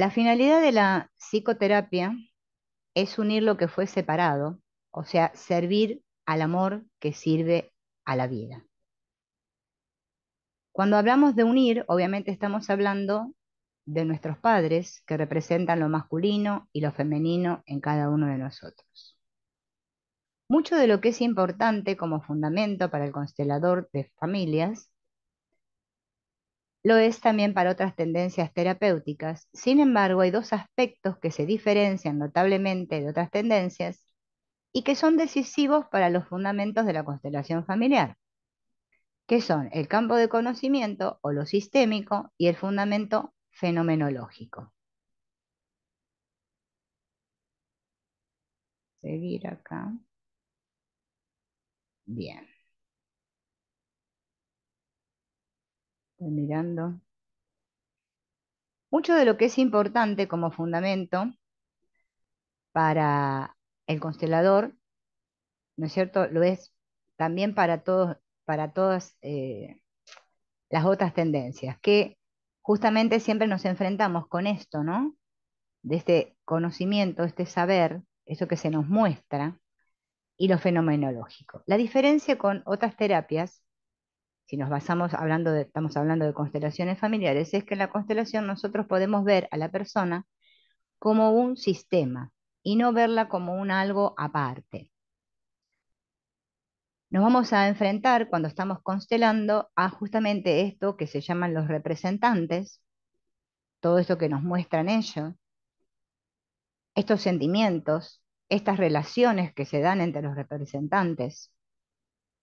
La finalidad de la psicoterapia es unir lo que fue separado, o sea, servir al amor que sirve a la vida. Cuando hablamos de unir, obviamente estamos hablando de nuestros padres que representan lo masculino y lo femenino en cada uno de nosotros. Mucho de lo que es importante como fundamento para el constelador de familias lo es también para otras tendencias terapéuticas. Sin embargo, hay dos aspectos que se diferencian notablemente de otras tendencias y que son decisivos para los fundamentos de la constelación familiar, que son el campo de conocimiento o lo sistémico y el fundamento fenomenológico. Seguir acá. Bien. mirando. Mucho de lo que es importante como fundamento para el constelador, ¿no es cierto? Lo es también para todos, para todas eh, las otras tendencias, que justamente siempre nos enfrentamos con esto, ¿no? De este conocimiento, este saber, eso que se nos muestra, y lo fenomenológico. La diferencia con otras terapias si nos basamos hablando estamos hablando de constelaciones familiares, es que en la constelación nosotros podemos ver a la persona como un sistema y no verla como un algo aparte. Nos vamos a enfrentar cuando estamos constelando a justamente esto que se llaman los representantes, todo esto que nos muestran ellos, estos sentimientos, estas relaciones que se dan entre los representantes,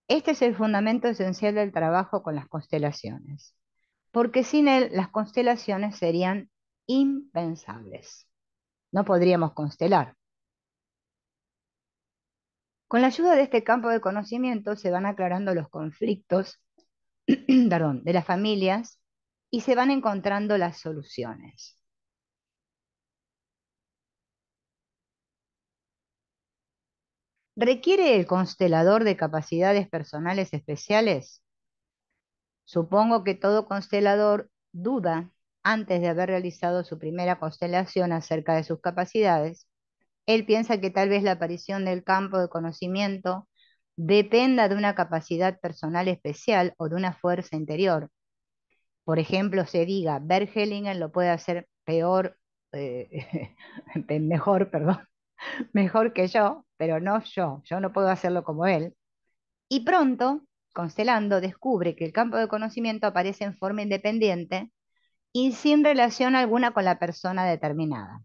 este es el fundamento esencial del trabajo con las constelaciones, porque sin él las constelaciones serían impensables. No podríamos constelar. Con la ayuda de este campo de conocimiento se van aclarando los conflictos de las familias y se van encontrando las soluciones. ¿Requiere el constelador de capacidades personales especiales? Supongo que todo constelador duda, antes de haber realizado su primera constelación acerca de sus capacidades, él piensa que tal vez la aparición del campo de conocimiento dependa de una capacidad personal especial o de una fuerza interior. Por ejemplo, se diga, Bergelingen lo puede hacer peor, eh, mejor, perdón, mejor que yo, pero no yo, yo no puedo hacerlo como él. Y pronto, constelando, descubre que el campo de conocimiento aparece en forma independiente y sin relación alguna con la persona determinada.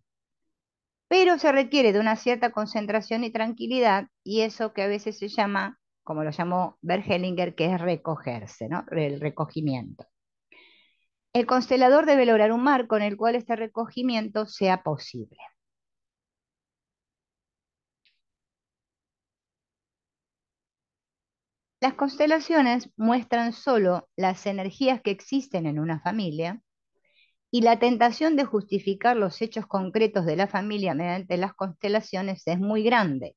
Pero se requiere de una cierta concentración y tranquilidad y eso que a veces se llama, como lo llamó Bergelinger, que es recogerse, el recogimiento. El constelador debe lograr un marco en el cual este recogimiento sea posible. Las constelaciones muestran solo las energías que existen en una familia y la tentación de justificar los hechos concretos de la familia mediante las constelaciones es muy grande.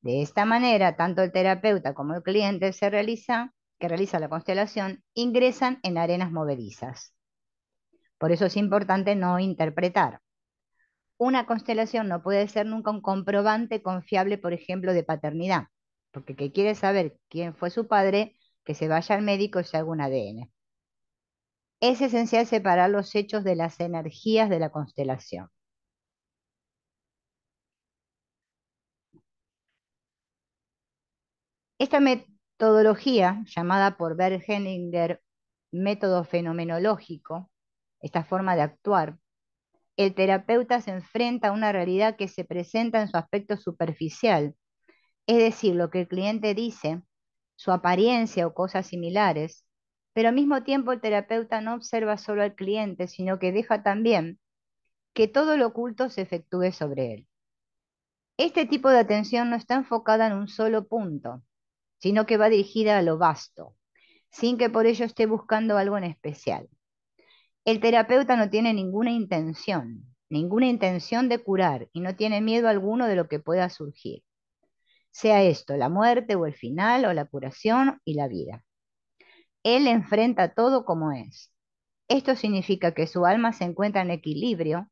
De esta manera, tanto el terapeuta como el cliente que realiza la constelación ingresan en arenas movedizas. Por eso es importante no interpretar. Una constelación no puede ser nunca un comprobante confiable, por ejemplo, de paternidad porque que quiere saber quién fue su padre, que se vaya al médico y se haga un ADN. Es esencial separar los hechos de las energías de la constelación. Esta metodología, llamada por Bert método fenomenológico, esta forma de actuar, el terapeuta se enfrenta a una realidad que se presenta en su aspecto superficial, es decir, lo que el cliente dice, su apariencia o cosas similares, pero al mismo tiempo el terapeuta no observa solo al cliente, sino que deja también que todo lo oculto se efectúe sobre él. Este tipo de atención no está enfocada en un solo punto, sino que va dirigida a lo vasto, sin que por ello esté buscando algo en especial. El terapeuta no tiene ninguna intención, ninguna intención de curar y no tiene miedo alguno de lo que pueda surgir sea esto la muerte o el final o la curación y la vida. Él enfrenta todo como es. Esto significa que su alma se encuentra en equilibrio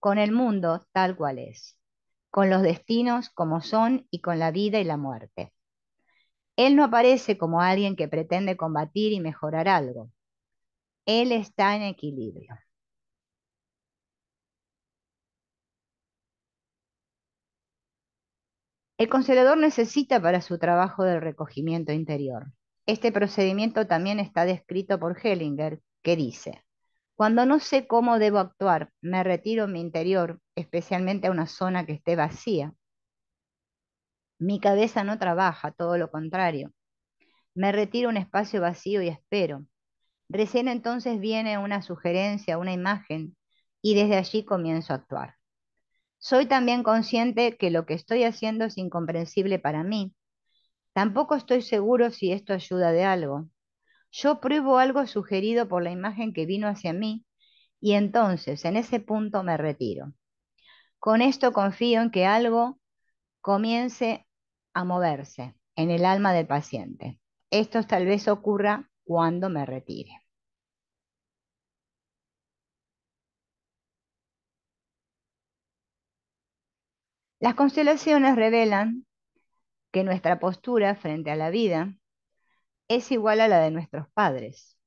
con el mundo tal cual es, con los destinos como son y con la vida y la muerte. Él no aparece como alguien que pretende combatir y mejorar algo. Él está en equilibrio. El conciliador necesita para su trabajo del recogimiento interior. Este procedimiento también está descrito por Hellinger, que dice, cuando no sé cómo debo actuar, me retiro en mi interior, especialmente a una zona que esté vacía. Mi cabeza no trabaja, todo lo contrario. Me retiro a un espacio vacío y espero. Recién entonces viene una sugerencia, una imagen, y desde allí comienzo a actuar. Soy también consciente que lo que estoy haciendo es incomprensible para mí. Tampoco estoy seguro si esto ayuda de algo. Yo pruebo algo sugerido por la imagen que vino hacia mí y entonces en ese punto me retiro. Con esto confío en que algo comience a moverse en el alma del paciente. Esto tal vez ocurra cuando me retire. Las constelaciones revelan que nuestra postura frente a la vida es igual a la de nuestros padres.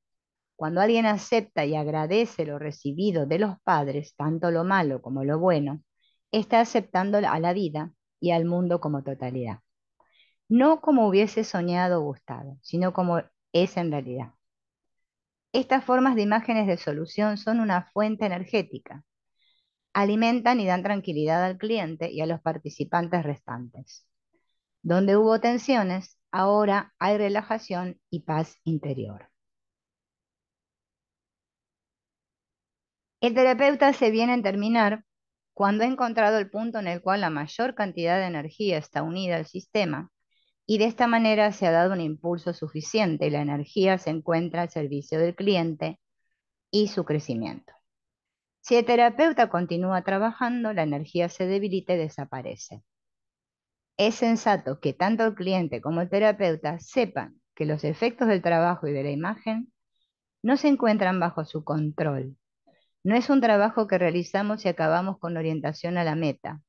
Cuando alguien acepta y agradece lo recibido de los padres, tanto lo malo como lo bueno, está aceptando a la vida y al mundo como totalidad. No como hubiese soñado o gustado, sino como es en realidad. Estas formas de imágenes de solución son una fuente energética alimentan y dan tranquilidad al cliente y a los participantes restantes. Donde hubo tensiones, ahora hay relajación y paz interior. El terapeuta se viene a terminar cuando ha encontrado el punto en el cual la mayor cantidad de energía está unida al sistema y de esta manera se ha dado un impulso suficiente y la energía se encuentra al servicio del cliente y su crecimiento. Si el terapeuta continúa trabajando, la energía se debilita y desaparece. Es sensato que tanto el cliente como el terapeuta sepan que los efectos del trabajo y de la imagen no se encuentran bajo su control. No es un trabajo que realizamos y acabamos con orientación a la meta.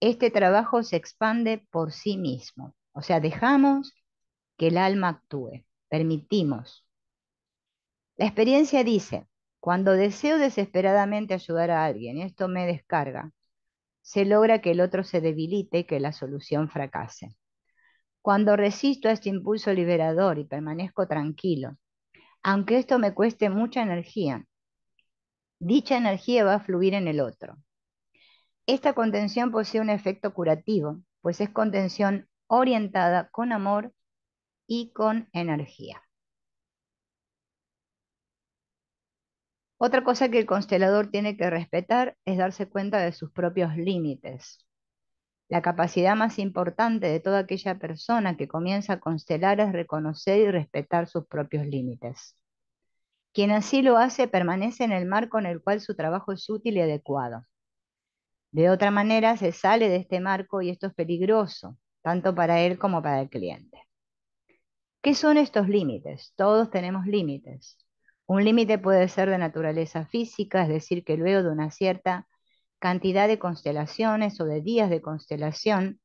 Este trabajo se expande por sí mismo. O sea, dejamos que el alma actúe, permitimos. La experiencia dice, cuando deseo desesperadamente ayudar a alguien, esto me descarga, se logra que el otro se debilite y que la solución fracase. Cuando resisto a este impulso liberador y permanezco tranquilo, aunque esto me cueste mucha energía, dicha energía va a fluir en el otro. Esta contención posee un efecto curativo, pues es contención orientada con amor y con energía. Otra cosa que el constelador tiene que respetar es darse cuenta de sus propios límites. La capacidad más importante de toda aquella persona que comienza a constelar es reconocer y respetar sus propios límites. Quien así lo hace permanece en el marco en el cual su trabajo es útil y adecuado. De otra manera, se sale de este marco y esto es peligroso, tanto para él como para el cliente. ¿Qué son estos límites? Todos tenemos límites. Un límite puede ser de naturaleza física, es decir, que luego de una cierta cantidad de constelaciones o de días de constelación,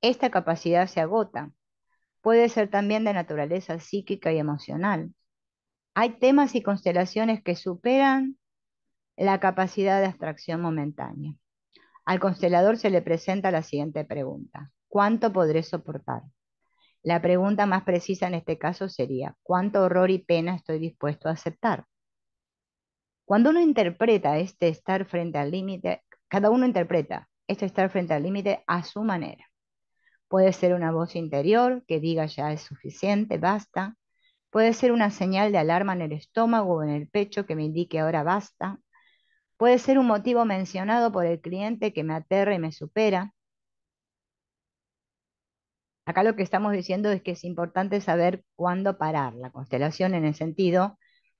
esta capacidad se agota. Puede ser también de naturaleza psíquica y emocional. Hay temas y constelaciones que superan la capacidad de abstracción momentánea. Al constelador se le presenta la siguiente pregunta. ¿Cuánto podré soportar? La pregunta más precisa en este caso sería, ¿cuánto horror y pena estoy dispuesto a aceptar? Cuando uno interpreta este estar frente al límite, cada uno interpreta este estar frente al límite a su manera. Puede ser una voz interior que diga ya es suficiente, basta. Puede ser una señal de alarma en el estómago o en el pecho que me indique ahora basta. Puede ser un motivo mencionado por el cliente que me aterra y me supera. Acá lo que estamos diciendo es que es importante saber cuándo parar la constelación en el sentido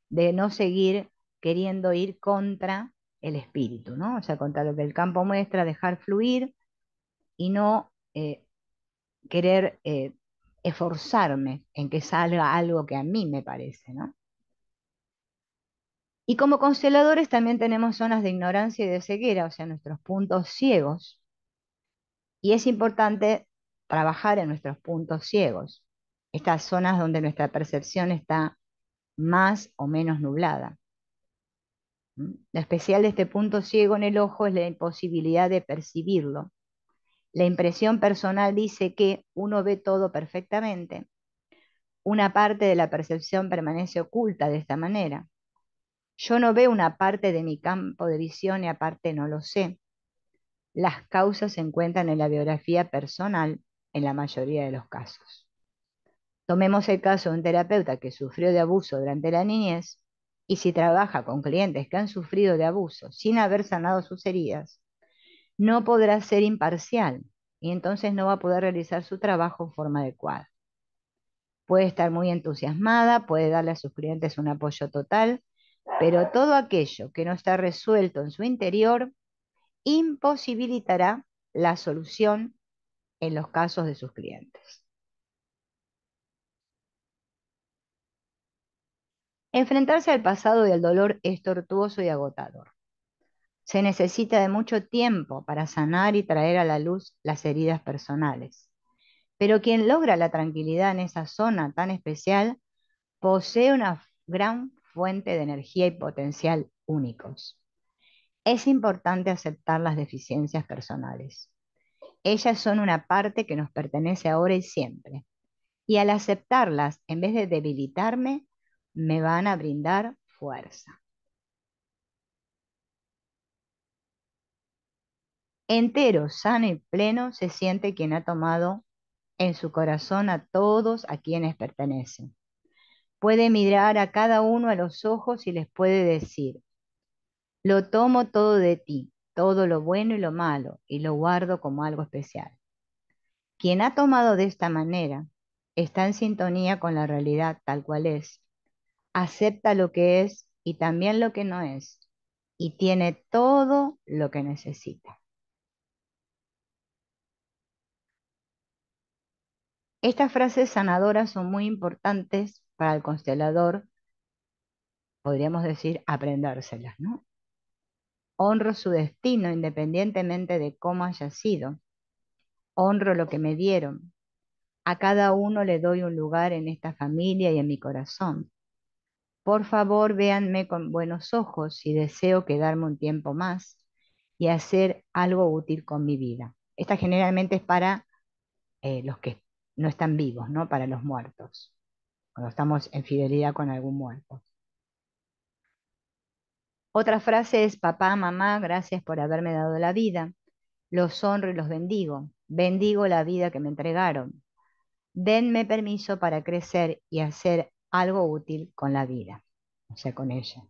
de no seguir queriendo ir contra el espíritu, ¿no? O sea, contra lo que el campo muestra, dejar fluir y no eh, querer eh, esforzarme en que salga algo que a mí me parece, ¿no? Y como consteladores también tenemos zonas de ignorancia y de ceguera, o sea, nuestros puntos ciegos. Y es importante trabajar en nuestros puntos ciegos, estas zonas donde nuestra percepción está más o menos nublada. ¿Mm? Lo especial de este punto ciego en el ojo es la imposibilidad de percibirlo. La impresión personal dice que uno ve todo perfectamente. Una parte de la percepción permanece oculta de esta manera. Yo no veo una parte de mi campo de visión y aparte no lo sé. Las causas se encuentran en la biografía personal en la mayoría de los casos. Tomemos el caso de un terapeuta que sufrió de abuso durante la niñez y si trabaja con clientes que han sufrido de abuso sin haber sanado sus heridas, no podrá ser imparcial y entonces no va a poder realizar su trabajo en forma adecuada. Puede estar muy entusiasmada, puede darle a sus clientes un apoyo total, pero todo aquello que no está resuelto en su interior imposibilitará la solución en los casos de sus clientes. Enfrentarse al pasado y al dolor es tortuoso y agotador. Se necesita de mucho tiempo para sanar y traer a la luz las heridas personales. Pero quien logra la tranquilidad en esa zona tan especial posee una gran fuente de energía y potencial únicos. Es importante aceptar las deficiencias personales ellas son una parte que nos pertenece ahora y siempre. Y al aceptarlas, en vez de debilitarme, me van a brindar fuerza. Entero, sano y pleno se siente quien ha tomado en su corazón a todos a quienes pertenecen. Puede mirar a cada uno a los ojos y les puede decir, lo tomo todo de ti, todo lo bueno y lo malo, y lo guardo como algo especial. Quien ha tomado de esta manera está en sintonía con la realidad tal cual es, acepta lo que es y también lo que no es, y tiene todo lo que necesita. Estas frases sanadoras son muy importantes para el constelador, podríamos decir, aprendérselas, ¿no? Honro su destino independientemente de cómo haya sido. Honro lo que me dieron. A cada uno le doy un lugar en esta familia y en mi corazón. Por favor, véanme con buenos ojos si deseo quedarme un tiempo más y hacer algo útil con mi vida. Esta generalmente es para eh, los que no están vivos, ¿no? Para los muertos, cuando estamos en fidelidad con algún muerto. Otra frase es, papá, mamá, gracias por haberme dado la vida. Los honro y los bendigo. Bendigo la vida que me entregaron. Denme permiso para crecer y hacer algo útil con la vida, o sea, con ella.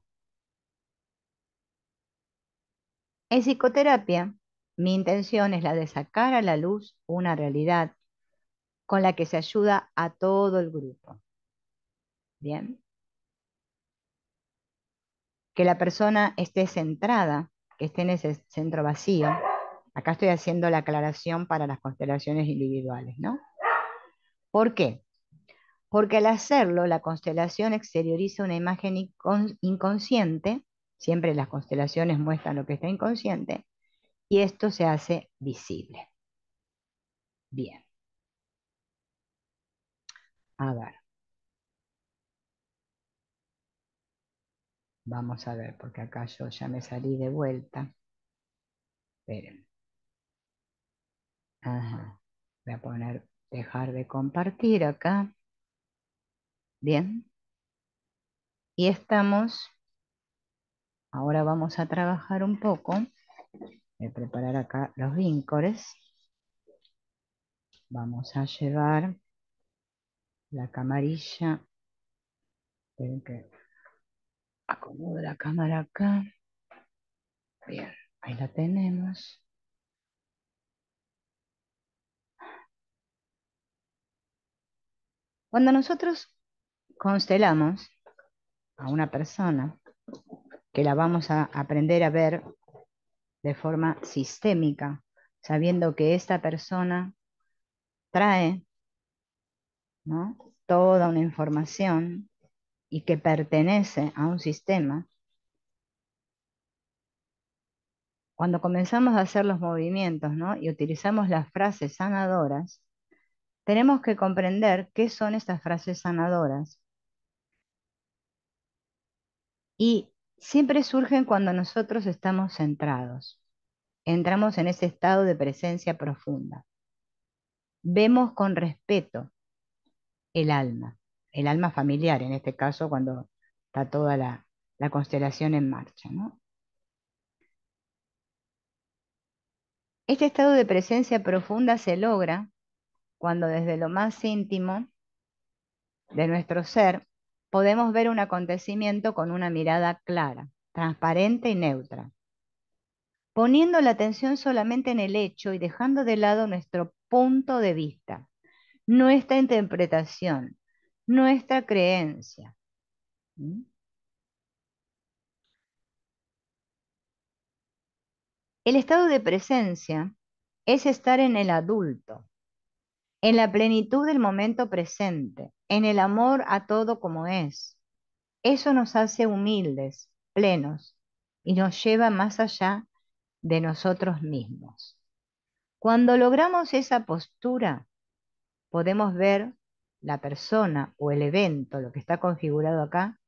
En psicoterapia, mi intención es la de sacar a la luz una realidad con la que se ayuda a todo el grupo. Bien que la persona esté centrada, que esté en ese centro vacío. Acá estoy haciendo la aclaración para las constelaciones individuales, ¿no? ¿Por qué? Porque al hacerlo, la constelación exterioriza una imagen inconsciente, siempre las constelaciones muestran lo que está inconsciente, y esto se hace visible. Bien. A ver. Vamos a ver, porque acá yo ya me salí de vuelta. Esperen. Voy a poner dejar de compartir acá. Bien. Y estamos. Ahora vamos a trabajar un poco. Voy a preparar acá los víncores. Vamos a llevar la camarilla. Esperen que Acomodo la cámara acá. Bien, ahí la tenemos. Cuando nosotros constelamos a una persona, que la vamos a aprender a ver de forma sistémica, sabiendo que esta persona trae toda una información y que pertenece a un sistema, cuando comenzamos a hacer los movimientos ¿no? y utilizamos las frases sanadoras, tenemos que comprender qué son estas frases sanadoras. Y siempre surgen cuando nosotros estamos centrados, entramos en ese estado de presencia profunda. Vemos con respeto el alma el alma familiar, en este caso, cuando está toda la, constelación en marcha. Este estado de presencia profunda se logra cuando desde lo más íntimo de nuestro ser podemos ver un acontecimiento con una mirada clara, transparente y neutra, poniendo la atención solamente en el hecho y dejando de lado nuestro punto de vista, nuestra interpretación, nuestra creencia. El estado de presencia es estar en el adulto, en la plenitud del momento presente, en el amor a todo como es. Eso nos hace humildes, plenos, y nos lleva más allá de nosotros mismos. Cuando logramos esa postura, podemos ver la persona o el evento, lo que está configurado acá,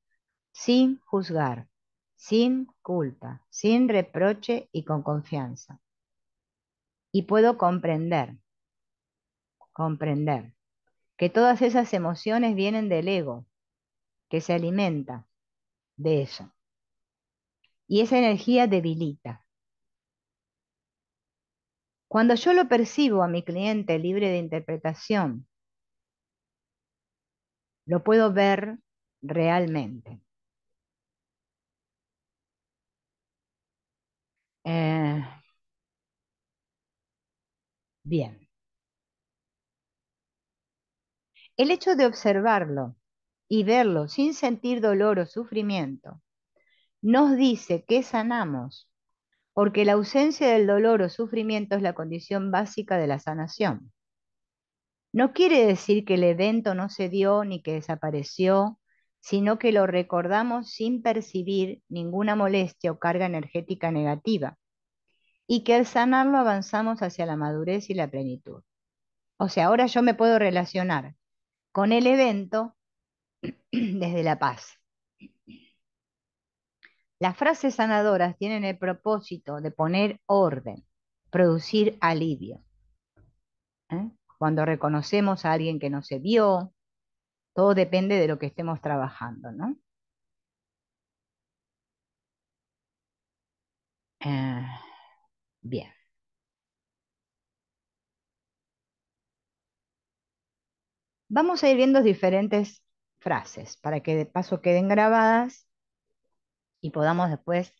sin juzgar, sin culpa, sin reproche y con confianza. Y puedo comprender, comprender, que todas esas emociones vienen del ego, que se alimenta de eso. Y esa energía debilita. Cuando yo lo percibo a mi cliente libre de interpretación, lo puedo ver realmente. Eh, bien. El hecho de observarlo y verlo sin sentir dolor o sufrimiento nos dice que sanamos, porque la ausencia del dolor o sufrimiento es la condición básica de la sanación. No quiere decir que el evento no se dio ni que desapareció, sino que lo recordamos sin percibir ninguna molestia o carga energética negativa, y que al sanarlo avanzamos hacia la madurez y la plenitud. O sea, ahora yo me puedo relacionar con el evento desde la paz. Las frases sanadoras tienen el propósito de poner orden, producir alivio. ¿eh? cuando reconocemos a alguien que no se vio, todo depende de lo que estemos trabajando, ¿no? Eh, bien. Vamos a ir viendo diferentes frases para que de paso queden grabadas y podamos después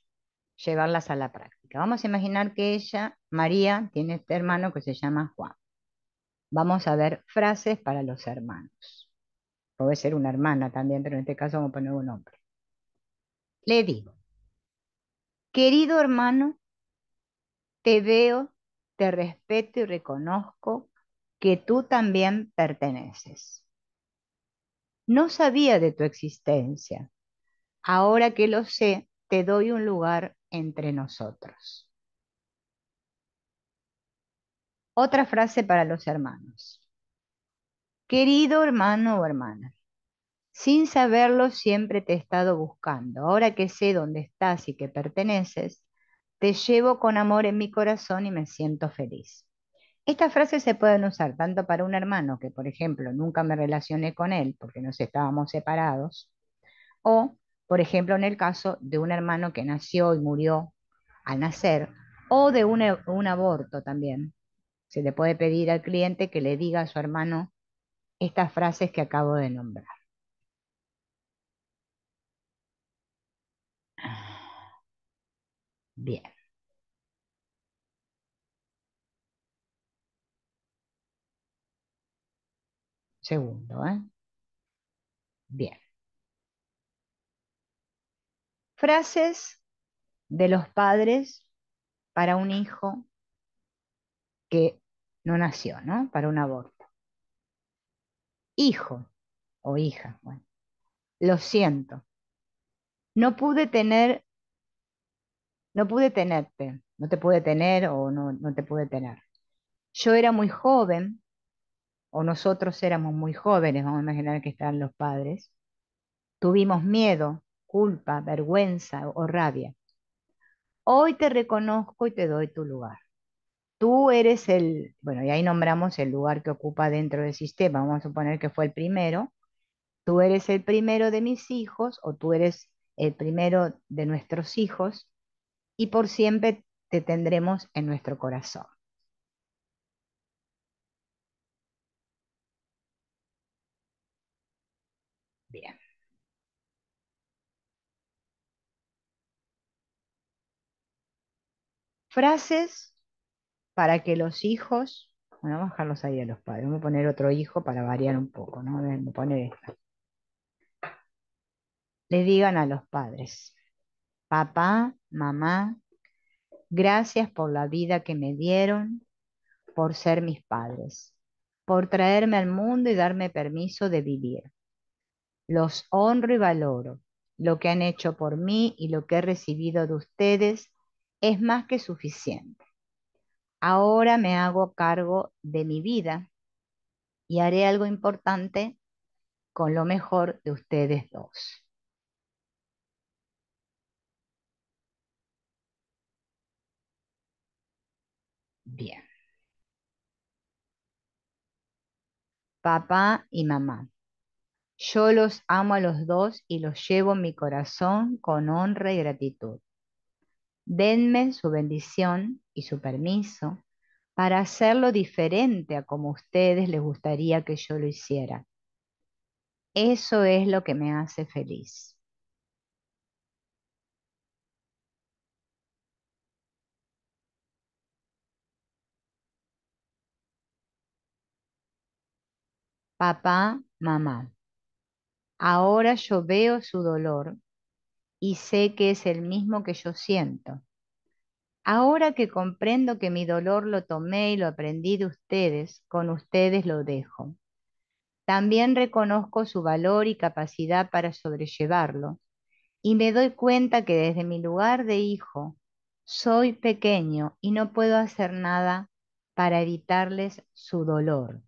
llevarlas a la práctica. Vamos a imaginar que ella, María, tiene este hermano que se llama Juan vamos a ver frases para los hermanos. Puede ser una hermana también, pero en este caso vamos a poner un hombre. Le digo, querido hermano, te veo, te respeto y reconozco que tú también perteneces. No sabía de tu existencia. Ahora que lo sé, te doy un lugar entre nosotros. Otra frase para los hermanos. Querido hermano o hermana, sin saberlo siempre te he estado buscando. Ahora que sé dónde estás y que perteneces, te llevo con amor en mi corazón y me siento feliz. Estas frases se pueden usar tanto para un hermano que, por ejemplo, nunca me relacioné con él porque nos estábamos separados, o, por ejemplo, en el caso de un hermano que nació y murió al nacer, o de un, un aborto también, se le puede pedir al cliente que le diga a su hermano estas frases que acabo de nombrar. Bien. Segundo, ¿eh? Bien. Frases de los padres para un hijo que no nació, ¿no? Para un aborto. Hijo o hija, bueno, lo siento. No pude tener, no pude tenerte, no te pude tener o no, no te pude tener. Yo era muy joven, o nosotros éramos muy jóvenes, vamos a imaginar que estaban los padres, tuvimos miedo, culpa, vergüenza o rabia. Hoy te reconozco y te doy tu lugar tú eres el, bueno, y ahí nombramos el lugar que ocupa dentro del sistema, vamos a suponer que fue el primero, tú eres el primero de mis hijos o tú eres el primero de nuestros hijos y por siempre te tendremos en nuestro corazón. Bien. Frases para que los hijos, bueno, vamos a dejarlos ahí a los padres, vamos a poner otro hijo para variar un poco, ¿no? a esta. Les digan a los padres, papá, mamá, gracias por la vida que me dieron, por ser mis padres, por traerme al mundo y darme permiso de vivir. Los honro y valoro. Lo que han hecho por mí y lo que he recibido de ustedes es más que suficiente. Ahora me hago cargo de mi vida y haré algo importante con lo mejor de ustedes dos. Bien. Papá y mamá. Yo los amo a los dos y los llevo en mi corazón con honra y gratitud denme su bendición y su permiso para hacerlo diferente a como ustedes les gustaría que yo lo hiciera. Eso es lo que me hace feliz. Papá, mamá, ahora yo veo su dolor y sé que es el mismo que yo siento. Ahora que comprendo que mi dolor lo tomé y lo aprendí de ustedes, con ustedes lo dejo. También reconozco su valor y capacidad para sobrellevarlo y me doy cuenta que desde mi lugar de hijo soy pequeño y no puedo hacer nada para evitarles su dolor.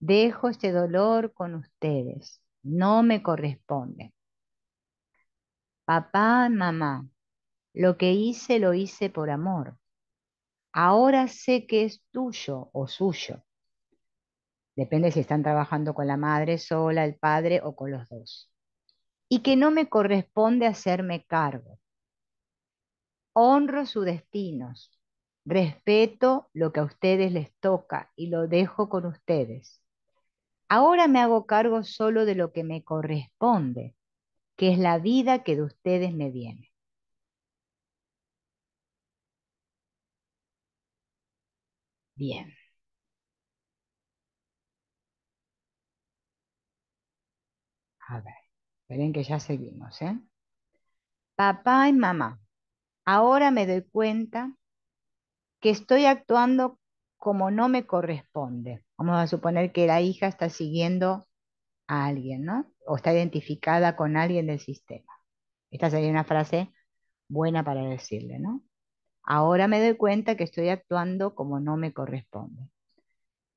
Dejo este dolor con ustedes, no me corresponde. Papá, mamá, lo que hice lo hice por amor. Ahora sé que es tuyo o suyo. Depende si están trabajando con la madre sola, el padre o con los dos. Y que no me corresponde hacerme cargo. Honro sus destinos. Respeto lo que a ustedes les toca y lo dejo con ustedes. Ahora me hago cargo solo de lo que me corresponde que es la vida que de ustedes me viene. Bien. A ver, esperen que ya seguimos, ¿eh? Papá y mamá, ahora me doy cuenta que estoy actuando como no me corresponde. Vamos a suponer que la hija está siguiendo alguien, ¿no? O está identificada con alguien del sistema. Esta sería una frase buena para decirle, ¿no? Ahora me doy cuenta que estoy actuando como no me corresponde.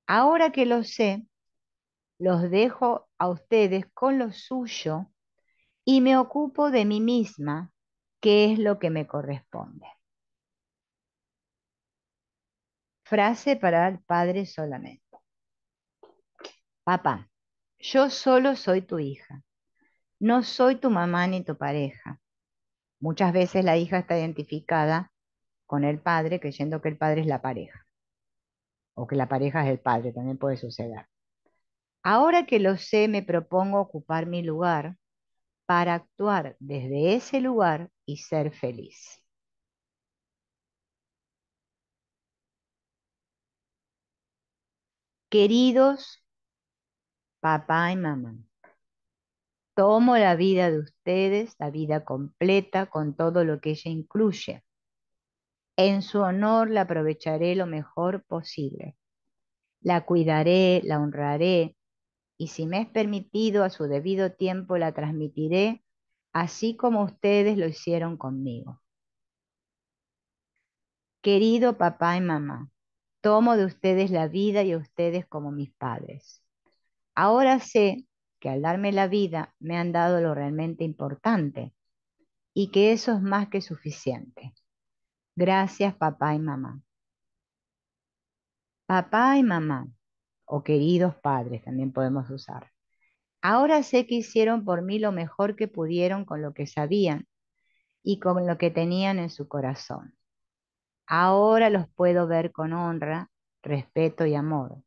Ahora que lo sé, los dejo a ustedes con lo suyo y me ocupo de mí misma, que es lo que me corresponde. Frase para el padre solamente. Papá, yo solo soy tu hija. No soy tu mamá ni tu pareja. Muchas veces la hija está identificada con el padre, creyendo que el padre es la pareja. O que la pareja es el padre, también puede suceder. Ahora que lo sé, me propongo ocupar mi lugar para actuar desde ese lugar y ser feliz. Queridos papá y mamá. Tomo la vida de ustedes, la vida completa, con todo lo que ella incluye. En su honor la aprovecharé lo mejor posible. La cuidaré, la honraré, y si me es permitido a su debido tiempo la transmitiré, así como ustedes lo hicieron conmigo. Querido papá y mamá, tomo de ustedes la vida y a ustedes como mis padres. Ahora sé que al darme la vida me han dado lo realmente importante y que eso es más que suficiente. Gracias papá y mamá. Papá y mamá, o queridos padres también podemos usar. Ahora sé que hicieron por mí lo mejor que pudieron con lo que sabían y con lo que tenían en su corazón. Ahora los puedo ver con honra, respeto y amor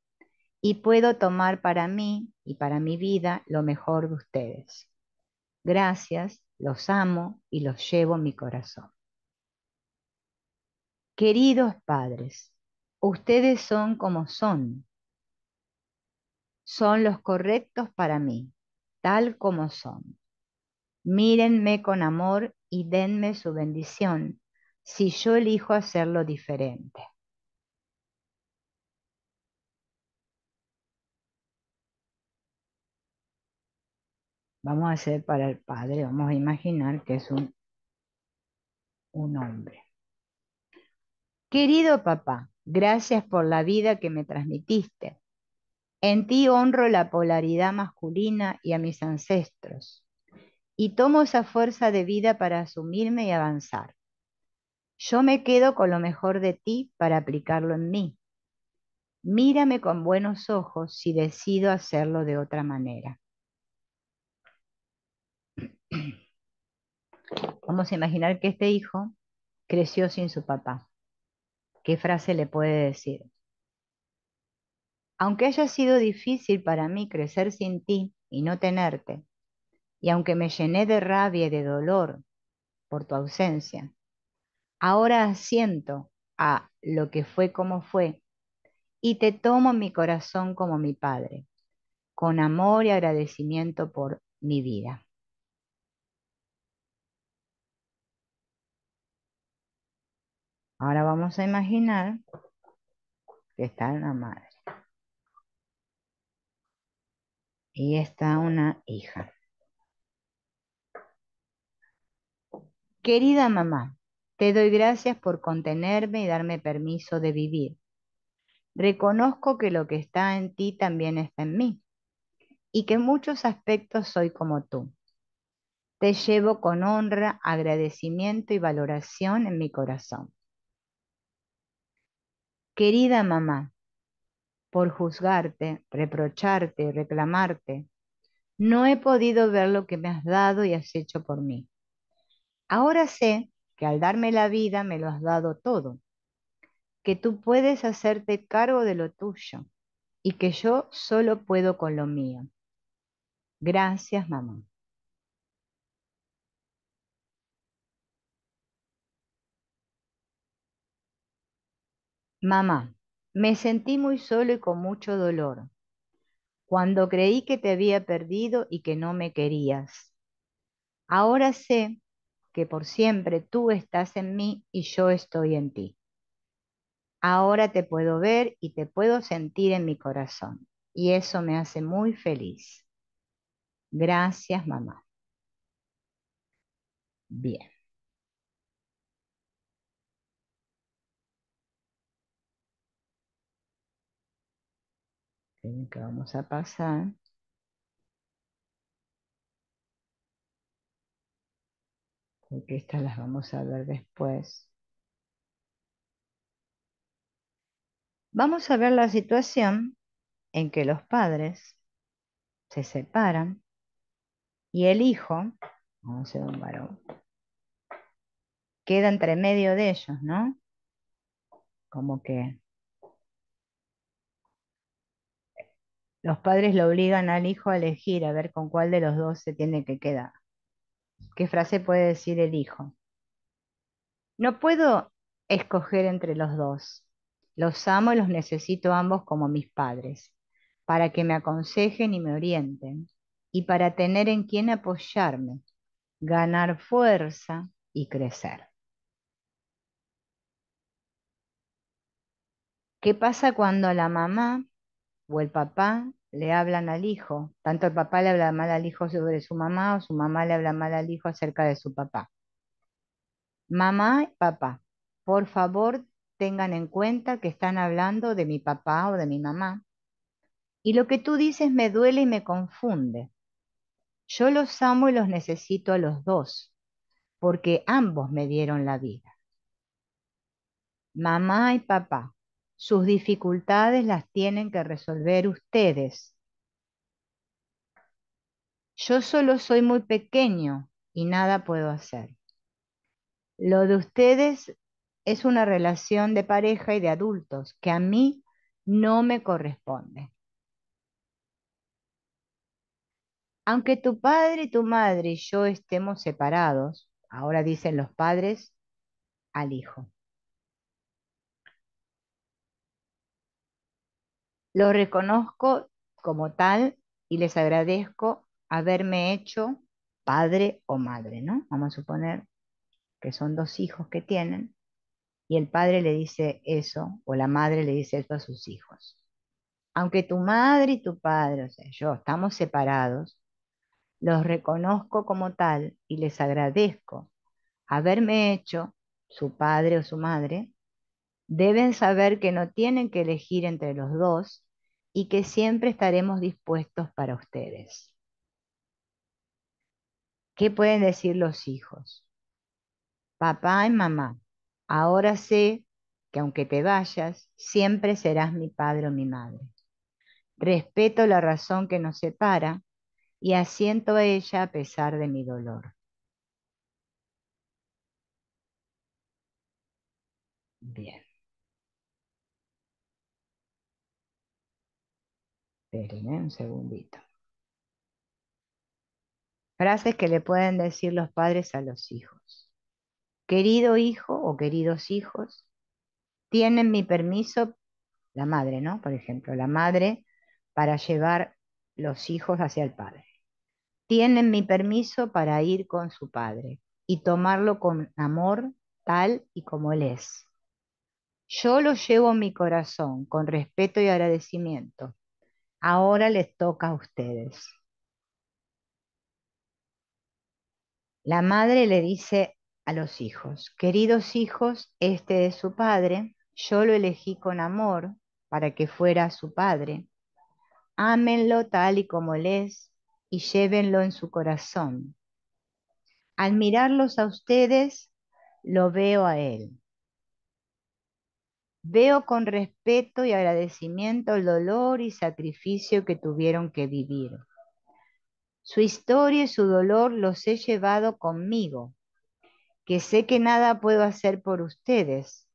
y puedo tomar para mí y para mi vida lo mejor de ustedes. Gracias, los amo y los llevo en mi corazón. Queridos padres, ustedes son como son. Son los correctos para mí, tal como son. Mírenme con amor y denme su bendición si yo elijo hacerlo diferente. Vamos a hacer para el padre, vamos a imaginar que es un, un hombre. Querido papá, gracias por la vida que me transmitiste. En ti honro la polaridad masculina y a mis ancestros. Y tomo esa fuerza de vida para asumirme y avanzar. Yo me quedo con lo mejor de ti para aplicarlo en mí. Mírame con buenos ojos si decido hacerlo de otra manera. Vamos a imaginar que este hijo creció sin su papá. ¿Qué frase le puede decir? Aunque haya sido difícil para mí crecer sin ti y no tenerte, y aunque me llené de rabia y de dolor por tu ausencia, ahora asiento a lo que fue como fue y te tomo mi corazón como mi padre, con amor y agradecimiento por mi vida. Ahora vamos a imaginar que está una madre. Y está una hija. Querida mamá, te doy gracias por contenerme y darme permiso de vivir. Reconozco que lo que está en ti también está en mí y que en muchos aspectos soy como tú. Te llevo con honra, agradecimiento y valoración en mi corazón. Querida mamá, por juzgarte, reprocharte, reclamarte, no he podido ver lo que me has dado y has hecho por mí. Ahora sé que al darme la vida me lo has dado todo, que tú puedes hacerte cargo de lo tuyo y que yo solo puedo con lo mío. Gracias, mamá. Mamá, me sentí muy solo y con mucho dolor, cuando creí que te había perdido y que no me querías. Ahora sé que por siempre tú estás en mí y yo estoy en ti. Ahora te puedo ver y te puedo sentir en mi corazón, y eso me hace muy feliz. Gracias, mamá. Bien. que vamos a pasar. Porque estas las vamos a ver después. Vamos a ver la situación en que los padres se separan y el hijo, vamos a ser un varón, queda entre medio de ellos, ¿no? Como que los padres lo obligan al hijo a elegir a ver con cuál de los dos se tiene que quedar. ¿Qué frase puede decir el hijo? No puedo escoger entre los dos. Los amo y los necesito ambos como mis padres, para que me aconsejen y me orienten, y para tener en quien apoyarme, ganar fuerza y crecer. ¿Qué pasa cuando la mamá o el papá le hablan al hijo. Tanto el papá le habla mal al hijo sobre su mamá o su mamá le habla mal al hijo acerca de su papá. Mamá y papá, por favor tengan en cuenta que están hablando de mi papá o de mi mamá. Y lo que tú dices me duele y me confunde. Yo los amo y los necesito a los dos, porque ambos me dieron la vida. Mamá y papá, sus dificultades las tienen que resolver ustedes. Yo solo soy muy pequeño y nada puedo hacer. Lo de ustedes es una relación de pareja y de adultos que a mí no me corresponde. Aunque tu padre y tu madre y yo estemos separados, ahora dicen los padres al hijo. Lo reconozco como tal y les agradezco haberme hecho padre o madre, ¿no? Vamos a suponer que son dos hijos que tienen y el padre le dice eso o la madre le dice eso a sus hijos. Aunque tu madre y tu padre, o sea, yo, estamos separados, los reconozco como tal y les agradezco haberme hecho su padre o su madre, deben saber que no tienen que elegir entre los dos y que siempre estaremos dispuestos para ustedes. ¿Qué pueden decir los hijos? Papá y mamá, ahora sé que aunque te vayas, siempre serás mi padre o mi madre. Respeto la razón que nos separa y asiento a ella a pesar de mi dolor. Bien. ¿eh? un segundito. Frases que le pueden decir los padres a los hijos. Querido hijo o queridos hijos, tienen mi permiso, la madre, ¿no? Por ejemplo, la madre para llevar los hijos hacia el padre. Tienen mi permiso para ir con su padre y tomarlo con amor tal y como él es. Yo lo llevo en mi corazón con respeto y agradecimiento Ahora les toca a ustedes. La madre le dice a los hijos, queridos hijos, este es su padre, yo lo elegí con amor para que fuera su padre. Ámenlo tal y como él es y llévenlo en su corazón. Al mirarlos a ustedes, lo veo a él. Veo con respeto y agradecimiento el dolor y sacrificio que tuvieron que vivir. Su historia y su dolor los he llevado conmigo, que sé que nada puedo hacer por ustedes.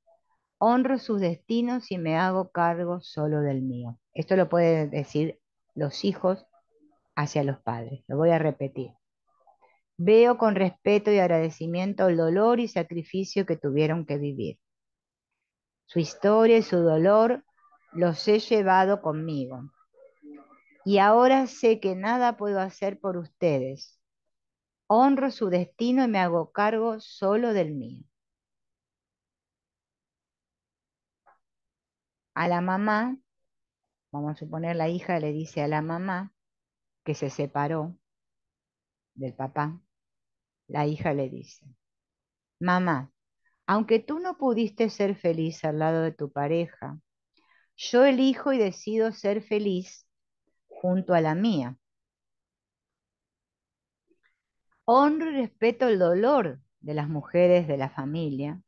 Honro sus destinos y me hago cargo solo del mío. Esto lo pueden decir los hijos hacia los padres. Lo voy a repetir. Veo con respeto y agradecimiento el dolor y sacrificio que tuvieron que vivir. Su historia y su dolor los he llevado conmigo. Y ahora sé que nada puedo hacer por ustedes. Honro su destino y me hago cargo solo del mío. A la mamá, vamos a suponer la hija le dice a la mamá que se separó del papá, la hija le dice, mamá, aunque tú no pudiste ser feliz al lado de tu pareja, yo elijo y decido ser feliz junto a la mía. Honro y respeto el dolor de las mujeres de la familia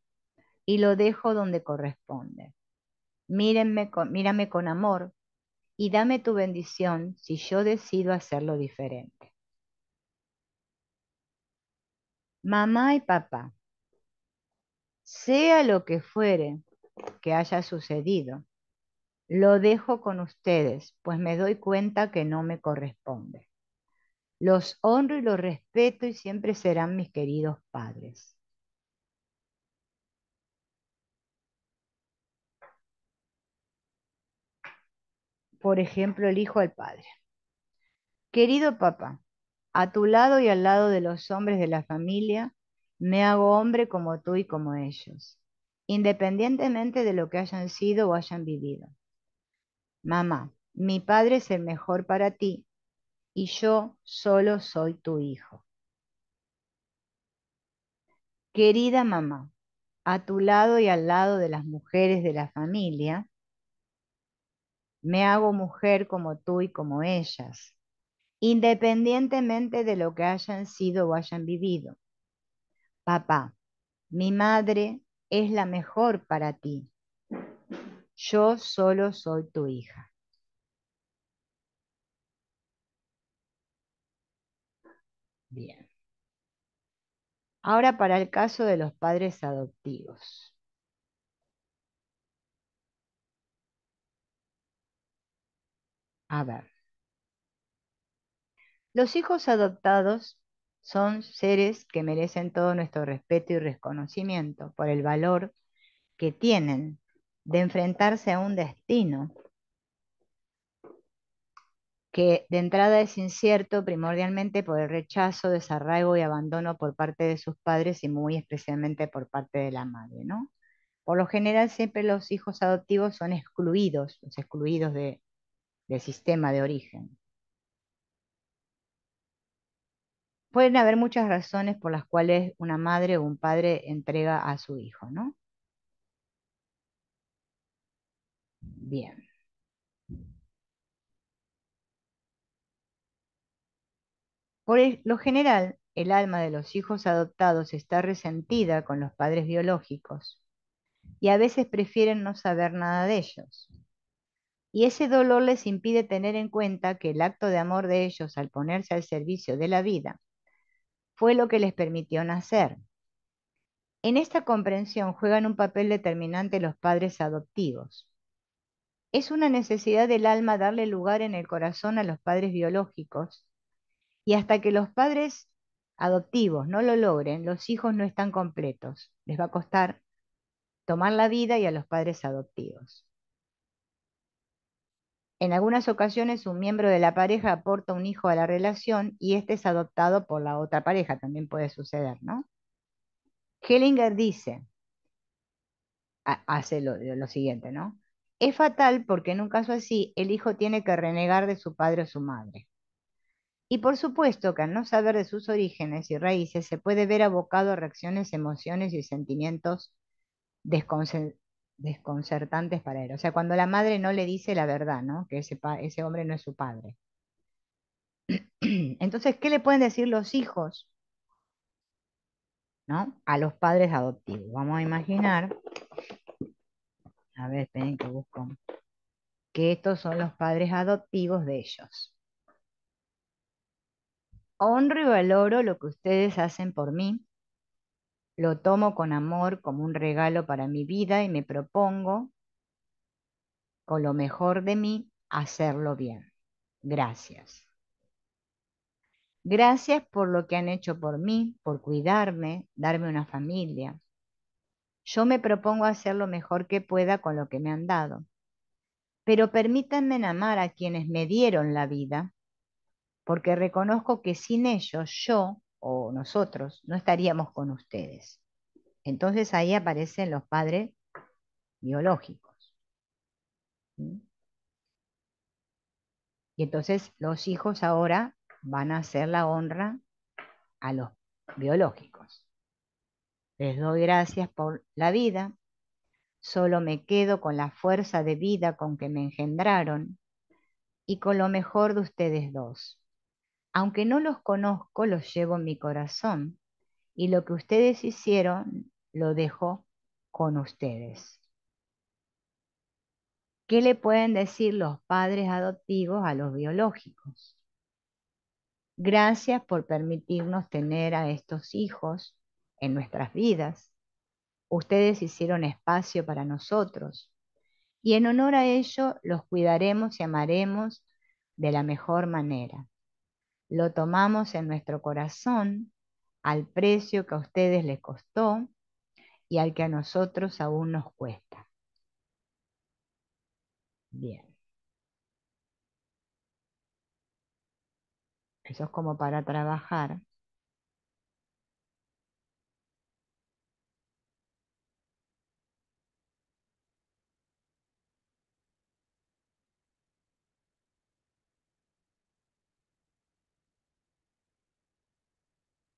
y lo dejo donde corresponde. Mírenme mírame con amor y dame tu bendición si yo decido hacerlo diferente. Mamá y papá, sea lo que fuere que haya sucedido, lo dejo con ustedes, pues me doy cuenta que no me corresponde. Los honro y los respeto y siempre serán mis queridos padres. Por ejemplo, el hijo al padre. Querido papá, a tu lado y al lado de los hombres de la familia, me hago hombre como tú y como ellos, independientemente de lo que hayan sido o hayan vivido. Mamá, mi padre es el mejor para ti y yo solo soy tu hijo. Querida mamá, a tu lado y al lado de las mujeres de la familia, me hago mujer como tú y como ellas, independientemente de lo que hayan sido o hayan vivido. Papá, mi madre es la mejor para ti. Yo solo soy tu hija. Bien. Ahora para el caso de los padres adoptivos. A ver. Los hijos adoptados son seres que merecen todo nuestro respeto y reconocimiento por el valor que tienen de enfrentarse a un destino que de entrada es incierto primordialmente por el rechazo, desarraigo y abandono por parte de sus padres y muy especialmente por parte de la madre, ¿no? Por lo general siempre los hijos adoptivos son excluidos, los excluidos de, del sistema de origen. pueden haber muchas razones por las cuales una madre o un padre entrega a su hijo, ¿no? Bien. Por e, lo general, el alma de los hijos adoptados está resentida con los padres biológicos y a veces prefieren no saber nada de ellos. Y ese dolor les impide tener en cuenta que el acto de amor de ellos al ponerse al servicio de la vida fue lo que les permitió nacer. En esta comprensión juegan un papel determinante los padres adoptivos. Es una necesidad del alma darle lugar en el corazón a los padres biológicos y hasta que los padres adoptivos no lo logren, los hijos no están completos. Les va a costar tomar la vida y a los padres adoptivos. En algunas ocasiones un miembro de la pareja aporta un hijo a la relación y este es adoptado por la otra pareja, también puede suceder, ¿no? Hellinger dice, hace lo, siguiente, ¿no? Es fatal porque en un caso así el hijo tiene que renegar de su padre o su madre. Y por supuesto que al no saber de sus orígenes y raíces se puede ver abocado a reacciones, emociones y sentimientos descon desconcertantes para él. O sea, cuando la madre no le dice la verdad, ¿no? Que ese, ese hombre no es su padre. Entonces, ¿qué le pueden decir los hijos? ¿No? A los padres adoptivos. Vamos a imaginar. A ver, esperen que busco. Que estos son los padres adoptivos de ellos. Honro y valoro lo que ustedes hacen por mí lo tomo con amor como un regalo para mi vida y me propongo, con lo mejor de mí, hacerlo bien. Gracias. Gracias por lo que han hecho por mí, por cuidarme, darme una familia. Yo me propongo hacer lo mejor que pueda con lo que me han dado. Pero permítanme amar a quienes me dieron la vida, porque reconozco que sin ellos yo o nosotros no estaríamos con ustedes. Entonces ahí aparecen los padres biológicos. Y entonces los hijos ahora van a hacer la honra a los biológicos. Les doy gracias por la vida, solo me quedo con la fuerza de vida con que me engendraron y con lo mejor de ustedes dos, aunque no los conozco, los llevo en mi corazón. Y lo que ustedes hicieron, lo dejo con ustedes. ¿Qué le pueden decir los padres adoptivos a los biológicos? Gracias por permitirnos tener a estos hijos en nuestras vidas. Ustedes hicieron espacio para nosotros. Y en honor a ello los cuidaremos y amaremos de la mejor manera lo tomamos en nuestro corazón al precio que a ustedes les costó y al que a nosotros aún nos cuesta. Bien. Eso es como para trabajar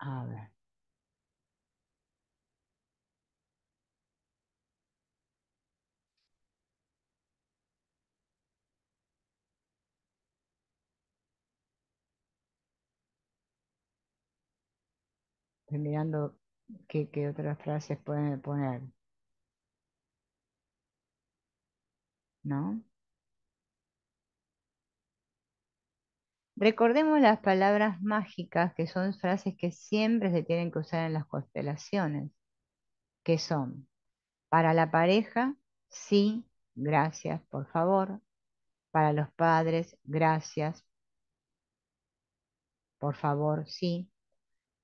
A ver. Estoy mirando qué, qué otras frases pueden poner. ¿No? Recordemos las palabras mágicas, que son frases que siempre se tienen que usar en las constelaciones, que son, para la pareja, sí, gracias, por favor. Para los padres, gracias, por favor, sí.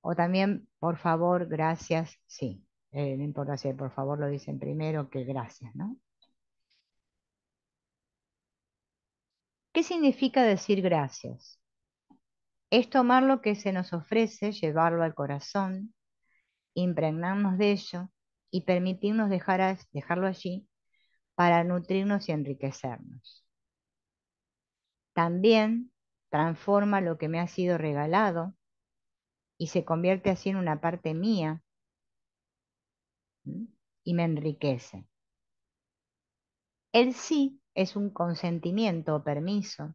O también, por favor, gracias, sí. Eh, no importa si por favor lo dicen primero que gracias, ¿no? ¿Qué significa decir gracias? es tomar lo que se nos ofrece, llevarlo al corazón, impregnarnos de ello y permitirnos dejarlo allí para nutrirnos y enriquecernos. También transforma lo que me ha sido regalado y se convierte así en una parte mía y me enriquece. El sí es un consentimiento o permiso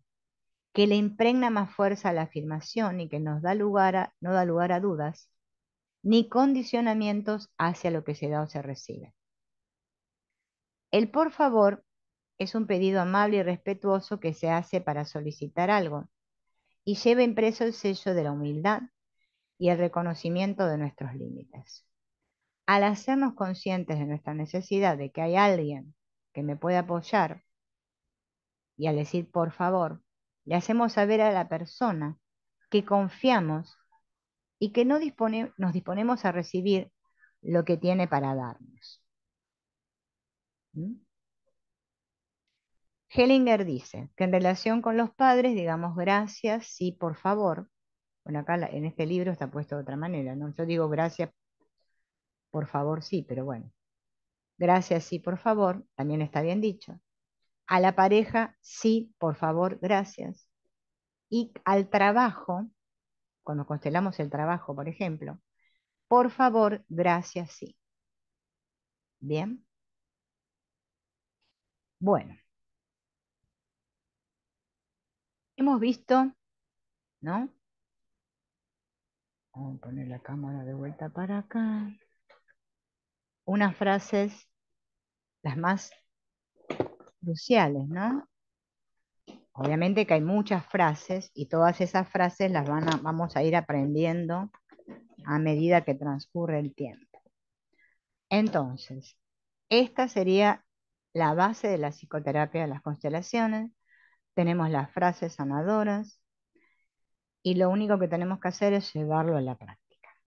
que le impregna más fuerza a la afirmación y que nos da lugar no da lugar a dudas, ni condicionamientos hacia lo que se da o se recibe. El por favor es un pedido amable y respetuoso que se hace para solicitar algo y lleva impreso el sello de la humildad y el reconocimiento de nuestros límites. Al hacernos conscientes de nuestra necesidad de que hay alguien que me puede apoyar y al decir por favor, le hacemos saber a la persona que confiamos y que no nos disponemos a recibir lo que tiene para darnos. ¿Mm? Hellinger dice que en relación con los padres digamos gracias, sí, por favor. Bueno, acá en este libro está puesto de otra manera, ¿no? Yo digo gracias, por favor, sí, pero bueno. Gracias, sí, por favor, también está bien dicho. A la pareja, sí, por favor, gracias. Y al trabajo, cuando constelamos el trabajo, por ejemplo, por favor, gracias, sí. Bien. Bueno. Hemos visto, ¿no? Vamos a poner la cámara de vuelta para acá. Unas frases, las más cruciales, ¿no? Obviamente que hay muchas frases y todas esas frases las van vamos a ir aprendiendo a medida que transcurre el tiempo. Entonces, esta sería la base de la psicoterapia de las constelaciones. Tenemos las frases sanadoras y lo único que tenemos que hacer es llevarlo a la práctica.